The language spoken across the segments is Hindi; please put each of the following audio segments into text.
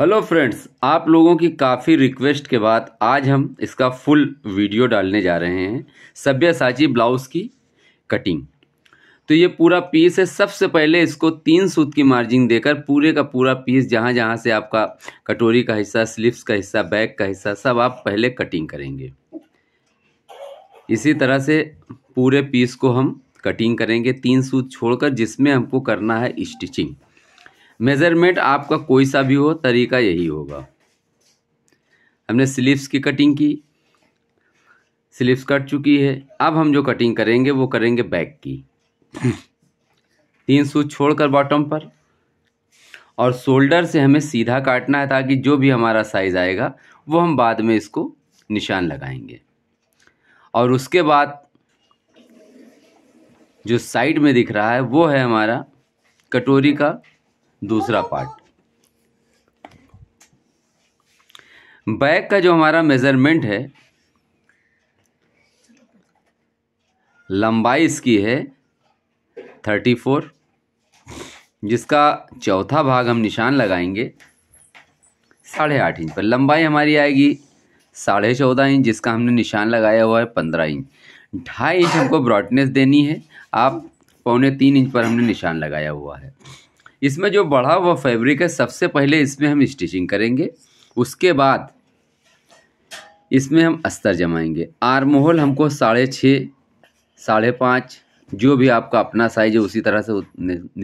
हेलो फ्रेंड्स आप लोगों की काफ़ी रिक्वेस्ट के बाद आज हम इसका फुल वीडियो डालने जा रहे हैं सभ्यसाची ब्लाउज़ की कटिंग तो ये पूरा पीस है सबसे पहले इसको तीन सूत की मार्जिन देकर पूरे का पूरा पीस जहाँ जहाँ से आपका कटोरी का हिस्सा स्लीव्स का हिस्सा बैक का हिस्सा सब आप पहले कटिंग करेंगे इसी तरह से पूरे पीस को हम कटिंग करेंगे तीन सूत छोड़कर जिसमें हमको करना है स्टिचिंग मेज़रमेंट आपका कोई सा भी हो तरीका यही होगा हमने स्लीव्स की कटिंग की स्लीव्स कट चुकी है अब हम जो कटिंग करेंगे वो करेंगे बैक की तीन सूच छोड़कर बॉटम पर और शोल्डर से हमें सीधा काटना है ताकि जो भी हमारा साइज़ आएगा वो हम बाद में इसको निशान लगाएंगे और उसके बाद जो साइड में दिख रहा है वो है हमारा कटोरी का दूसरा पार्ट बैग का जो हमारा मेजरमेंट है लंबाई इसकी है थर्टी फोर जिसका चौथा भाग हम निशान लगाएंगे साढ़े आठ इंच पर लंबाई हमारी आएगी साढ़े चौदह इंच जिसका हमने निशान लगाया हुआ है पंद्रह इंच ढाई इंच हमको ब्रॉडनेस देनी है आप पौने तीन इंच पर हमने निशान लगाया हुआ है इसमें जो बढ़ा हुआ फैब्रिक है सबसे पहले इसमें हम स्टिचिंग करेंगे उसके बाद इसमें हम अस्तर जमाएंगे आर्म होल हमको साढ़े छः साढ़े पाँच जो भी आपका अपना साइज है उसी तरह से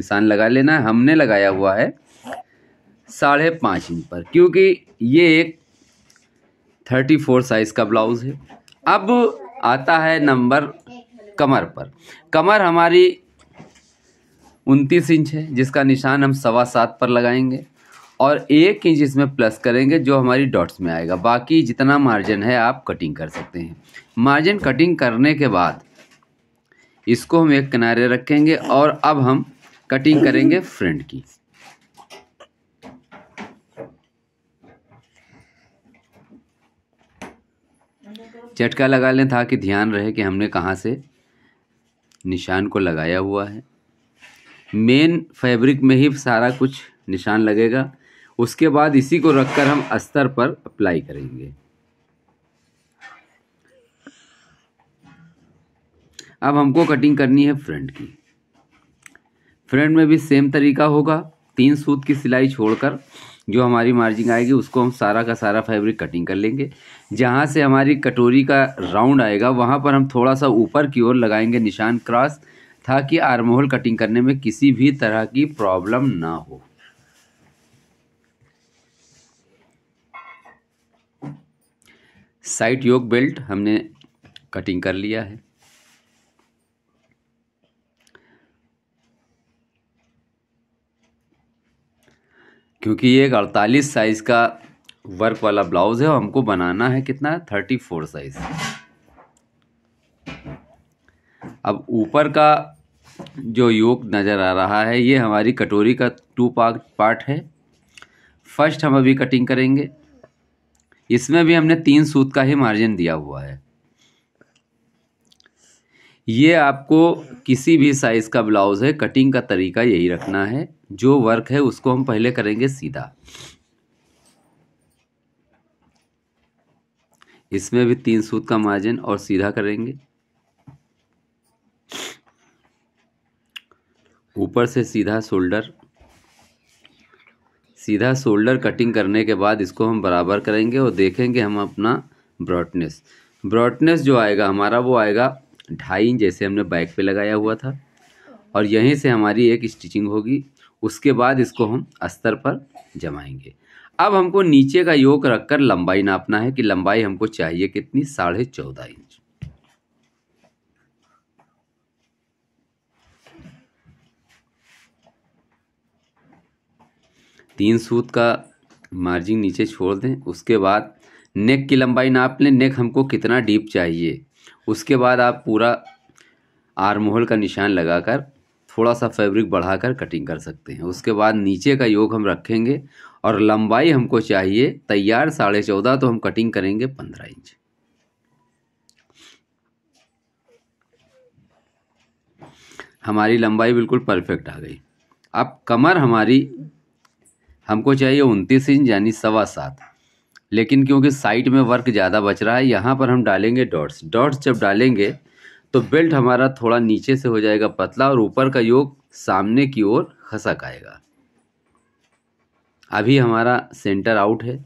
निशान लगा लेना है हमने लगाया हुआ है साढ़े पाँच इंच पर क्योंकि ये एक थर्टी फोर साइज़ का ब्लाउज़ है अब आता है नंबर कमर पर कमर हमारी उनतीस इंच है जिसका निशान हम सवा सात पर लगाएंगे और एक इंच इसमें प्लस करेंगे जो हमारी डॉट्स में आएगा बाकी जितना मार्जिन है आप कटिंग कर सकते हैं मार्जिन कटिंग करने के बाद इसको हम एक किनारे रखेंगे और अब हम कटिंग करेंगे फ्रंट की चटका लगा लें ताकि ध्यान रहे कि हमने कहाँ से निशान को लगाया हुआ है मेन फैब्रिक में ही सारा कुछ निशान लगेगा उसके बाद इसी को रखकर हम अस्तर पर अप्लाई करेंगे अब हमको कटिंग करनी है फ्रंट की फ्रंट में भी सेम तरीका होगा तीन सूत की सिलाई छोड़कर जो हमारी मार्जिंग आएगी उसको हम सारा का सारा फैब्रिक कटिंग कर लेंगे जहाँ से हमारी कटोरी का राउंड आएगा वहाँ पर हम थोड़ा सा ऊपर की ओर लगाएंगे निशान क्रॉस ताकि आर्म होल कटिंग करने में किसी भी तरह की प्रॉब्लम ना हो साइट योग बेल्ट हमने कटिंग कर लिया है क्योंकि ये एक अड़तालीस साइज़ का वर्क वाला ब्लाउज़ है और हमको बनाना है कितना थर्टी फोर साइज़ अब ऊपर का जो योग नज़र आ रहा है ये हमारी कटोरी का टू पार्ट पार्ट है फर्स्ट हम अभी कटिंग करेंगे इसमें भी हमने तीन सूत का ही मार्जिन दिया हुआ है ये आपको किसी भी साइज़ का ब्लाउज़ है कटिंग का तरीका यही रखना है जो वर्क है उसको हम पहले करेंगे सीधा इसमें भी तीन सूत का मार्जिन और सीधा करेंगे ऊपर से सीधा शोल्डर सीधा शोल्डर कटिंग करने के बाद इसको हम बराबर करेंगे और देखेंगे हम अपना ब्रॉडनेस ब्रॉडनेस जो आएगा हमारा वो आएगा ढाई इंच जैसे हमने बैक पे लगाया हुआ था और यहीं से हमारी एक स्टिचिंग होगी उसके बाद इसको हम अस्तर पर जमाएंगे अब हमको नीचे का योग रखकर लंबाई नापना है कि लंबाई हमको चाहिए कितनी साढ़े चौदह इंच तीन सूत का मार्जिन नीचे छोड़ दें उसके बाद नेक की लंबाई नाप लें नेक हमको कितना डीप चाहिए उसके बाद आप पूरा आर्म का निशान लगाकर थोड़ा सा फैब्रिक बढ़ाकर कटिंग कर सकते हैं उसके बाद नीचे का योग हम रखेंगे और लंबाई हमको चाहिए तैयार साढ़े चौदह तो हम कटिंग करेंगे पंद्रह इंच हमारी लंबाई बिल्कुल परफेक्ट आ गई अब कमर हमारी हमको चाहिए उनतीस इंच यानी सवा सात लेकिन क्योंकि साइड में वर्क ज़्यादा बच रहा है यहाँ पर हम डालेंगे डॉट्स डॉट्स जब डालेंगे तो बेल्ट हमारा थोड़ा नीचे से हो जाएगा पतला और ऊपर का योग सामने की ओर खसक आएगा अभी हमारा सेंटर आउट है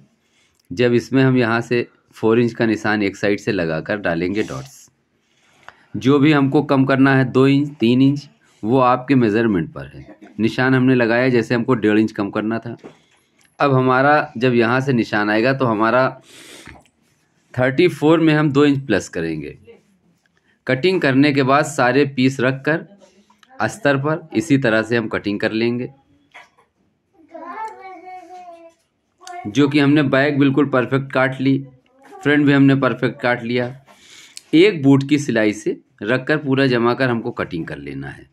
जब इसमें हम यहाँ से फोर इंच का निशान एक साइड से लगाकर डालेंगे डॉट्स जो भी हमको कम करना है दो इंच तीन इंच वो आपके मेज़रमेंट पर है निशान हमने लगाया जैसे हमको डेढ़ इंच कम करना था अब हमारा जब यहाँ से निशान आएगा तो हमारा थर्टी फोर में हम दो इंच प्लस करेंगे कटिंग करने के बाद सारे पीस रख कर अस्तर पर इसी तरह से हम कटिंग कर लेंगे जो कि हमने बैग बिल्कुल परफेक्ट काट ली फ्रंट भी हमने परफेक्ट काट लिया एक बूट की सिलाई से रख कर पूरा जमा कर हमको कटिंग कर लेना है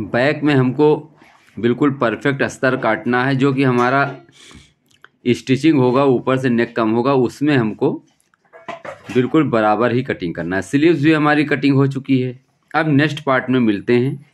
बैक में हमको बिल्कुल परफेक्ट अस्तर काटना है जो कि हमारा स्टिचिंग होगा ऊपर से नेक कम होगा उसमें हमको बिल्कुल बराबर ही कटिंग करना है स्लीव्स भी हमारी कटिंग हो चुकी है अब नेक्स्ट पार्ट में मिलते हैं